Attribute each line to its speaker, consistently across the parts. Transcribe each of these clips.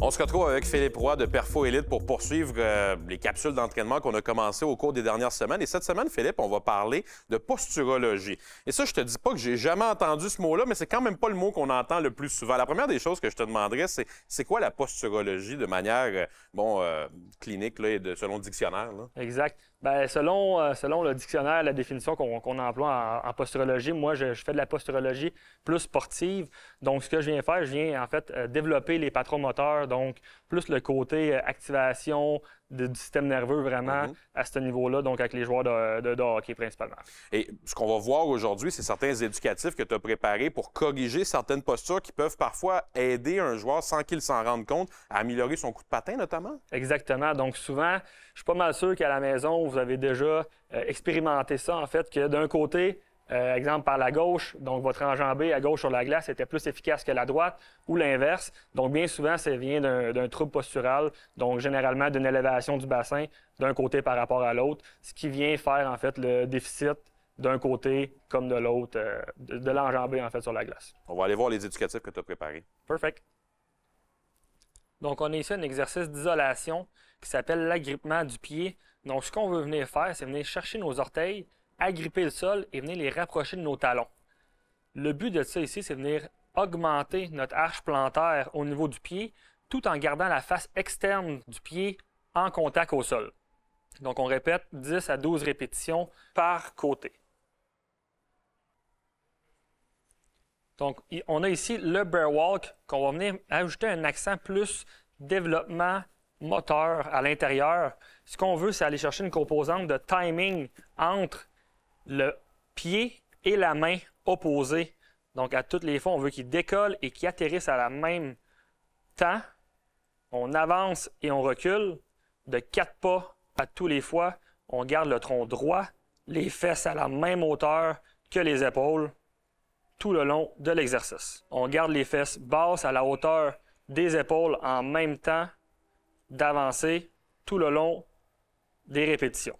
Speaker 1: On se retrouve avec Philippe Roy de Perfo Elite pour poursuivre euh, les capsules d'entraînement qu'on a commencé au cours des dernières semaines. Et cette semaine, Philippe, on va parler de posturologie. Et ça, je te dis pas que j'ai jamais entendu ce mot-là, mais c'est quand même pas le mot qu'on entend le plus souvent. La première des choses que je te demanderais, c'est c'est quoi la posturologie de manière euh, bon euh, clinique là, et de, selon le dictionnaire?
Speaker 2: Exact. Ben, selon, selon le dictionnaire, la définition qu'on emploie en, posturologie, moi, je, je, fais de la posturologie plus sportive. Donc, ce que je viens faire, je viens en fait développer les patrons moteurs donc, plus le côté euh, activation du système nerveux vraiment mhm. à ce niveau-là, donc avec les joueurs de, hockey principalement.
Speaker 1: Et ce qu'on va voir aujourd'hui, c'est certains éducatifs que tu as préparés pour corriger certaines postures qui peuvent parfois aider un joueur sans qu'il s'en rende compte à améliorer son coup de patin notamment. Exactement. Donc, souvent, je suis pas mal
Speaker 2: sûr qu'à la maison, vous avez déjà euh, expérimenté ça, en fait, que d'un côté, par euh, exemple par la gauche, donc votre enjambée à gauche sur la glace était plus efficace que la droite, ou l'inverse. Donc bien souvent, ça vient d'un trouble postural, donc généralement d'une élévation du bassin d'un côté par rapport à l'autre, ce qui vient faire en fait le déficit d'un côté comme de l'autre, euh, de, l'enjambée en fait sur la glace.
Speaker 1: On va aller voir les éducatifs que tu as préparés.
Speaker 2: Perfect. Donc on a ici un exercice d'isolation qui s'appelle l'agrippement du pied. Donc ce qu'on veut venir faire, c'est venir chercher nos orteils agripper le sol et venir les rapprocher de nos talons. Le but de ça ici, c'est venir augmenter notre arche plantaire au niveau du pied tout en gardant la face externe du pied en contact au sol. Donc on répète 10 à 12 répétitions par côté. Donc on a ici le bear walk qu'on va venir ajouter un accent plus développement moteur à l'intérieur. Ce qu'on veut, c'est aller chercher une composante de timing entre le pied et la main opposés. Donc, à toutes les fois, on veut qu'ils décollent et qu'ils atterrissent à la même temps. On avance et on recule de quatre pas à tous les fois. On garde le tronc droit, les fesses à la même hauteur que les épaules tout le long de l'exercice. On garde les fesses basses à la hauteur des épaules en même temps d'avancer tout le long des répétitions.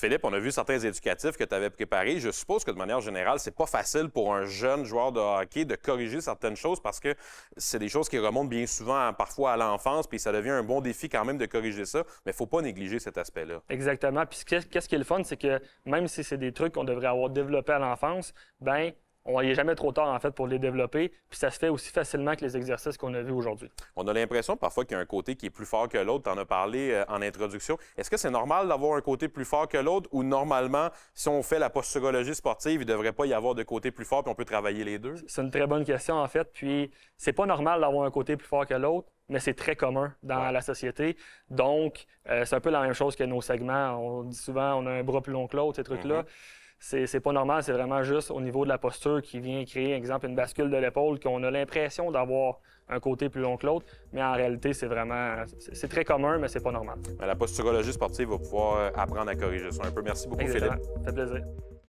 Speaker 1: Philippe, on a vu certains éducatifs que tu avais préparés. Je suppose que de manière générale, c'est pas facile pour un jeune joueur de hockey de corriger certaines choses parce que c'est des choses qui remontent bien souvent parfois à l'enfance, puis ça devient un bon défi quand même de corriger ça, mais faut pas négliger cet aspect-là.
Speaker 2: Exactement. Puis qu'est-ce qui est le fun, c'est que même si c'est des trucs qu'on devrait avoir développés à l'enfance, ben on est jamais trop tard, en fait, pour les développer. Puis ça
Speaker 1: se fait aussi facilement que les exercices qu'on a vus aujourd'hui. On a l'impression parfois qu'il y a un côté qui est plus fort que l'autre. Tu en as parlé euh, en introduction. Est-ce que c'est normal d'avoir un côté plus fort que l'autre ou normalement, si on fait la posturologie sportive, il ne devrait pas y avoir de côté plus fort puis on peut travailler les deux?
Speaker 2: C'est une très bonne question, en fait. Puis c'est pas normal d'avoir un côté plus fort que l'autre mais c'est très commun dans la société. Donc, euh, c'est un peu la même chose que nos segments. On dit souvent, on a un bras plus long que l'autre, ces trucs-là. Mm-hmm c'est pas normal, c'est vraiment juste au niveau de la posture qui vient créer, exemple, une bascule de l'épaule qu'on a l'impression d'avoir un côté plus long que l'autre, mais en réalité, c'est vraiment, c'est très commun, mais c'est pas normal.
Speaker 1: La posturologie sportive va pouvoir apprendre à corriger ça un peu. Merci beaucoup, Exactement. Philippe. Ça fait plaisir.